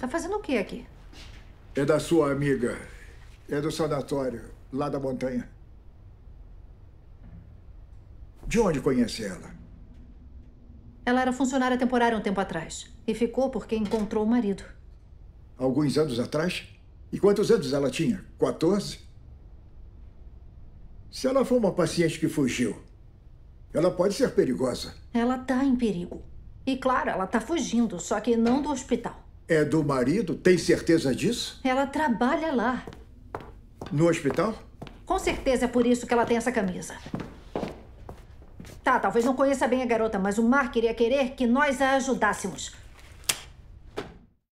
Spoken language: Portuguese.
Tá fazendo o que aqui? É da sua amiga. É do sanatório, lá da montanha. De onde conhece ela? Ela era funcionária temporária um tempo atrás. E ficou porque encontrou o marido. Alguns anos atrás? E quantos anos ela tinha? 14? Se ela for uma paciente que fugiu, ela pode ser perigosa. Ela tá em perigo. E claro, ela tá fugindo, só que não do hospital é do marido? Tem certeza disso? Ela trabalha lá. No hospital? Com certeza é por isso que ela tem essa camisa. Tá, talvez não conheça bem a garota, mas o Mark iria querer que nós a ajudássemos.